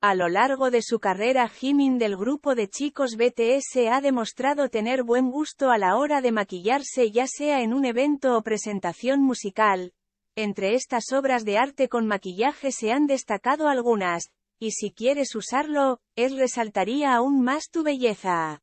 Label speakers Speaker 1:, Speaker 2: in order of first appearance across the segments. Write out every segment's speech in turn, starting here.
Speaker 1: A lo largo de su carrera Jimin del grupo de chicos BTS ha demostrado tener buen gusto a la hora de maquillarse ya sea en un evento o presentación musical. Entre estas obras de arte con maquillaje se han destacado algunas, y si quieres usarlo, es resaltaría aún más tu belleza.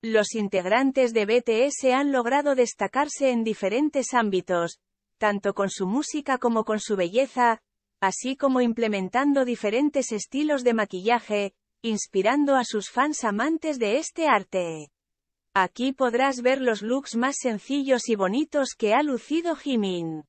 Speaker 1: Los integrantes de BTS han logrado destacarse en diferentes ámbitos, tanto con su música como con su belleza, así como implementando diferentes estilos de maquillaje, inspirando a sus fans amantes de este arte. Aquí podrás ver los looks más sencillos y bonitos que ha lucido Jimin.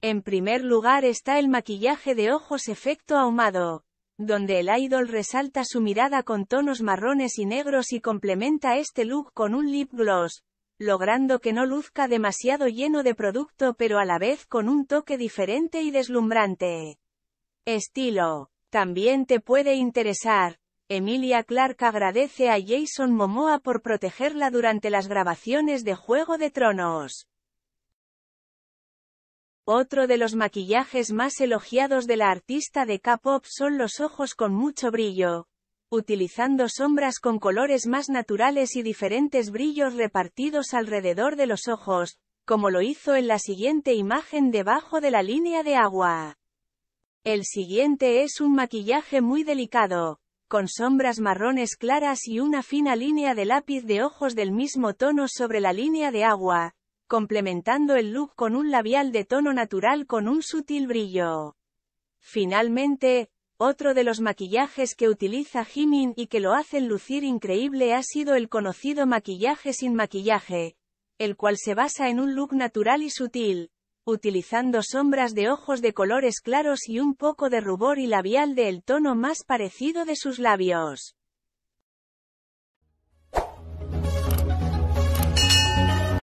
Speaker 1: En primer lugar está el maquillaje de ojos efecto ahumado, donde el idol resalta su mirada con tonos marrones y negros y complementa este look con un lip gloss, logrando que no luzca demasiado lleno de producto pero a la vez con un toque diferente y deslumbrante. Estilo. También te puede interesar. Emilia Clark agradece a Jason Momoa por protegerla durante las grabaciones de Juego de Tronos. Otro de los maquillajes más elogiados de la artista de K-pop son los ojos con mucho brillo, utilizando sombras con colores más naturales y diferentes brillos repartidos alrededor de los ojos, como lo hizo en la siguiente imagen debajo de la línea de agua. El siguiente es un maquillaje muy delicado, con sombras marrones claras y una fina línea de lápiz de ojos del mismo tono sobre la línea de agua, complementando el look con un labial de tono natural con un sutil brillo. Finalmente, otro de los maquillajes que utiliza Jimin y que lo hacen lucir increíble ha sido el conocido maquillaje sin maquillaje, el cual se basa en un look natural y sutil, utilizando sombras de ojos de colores claros y un poco de rubor y labial del tono más parecido de sus labios.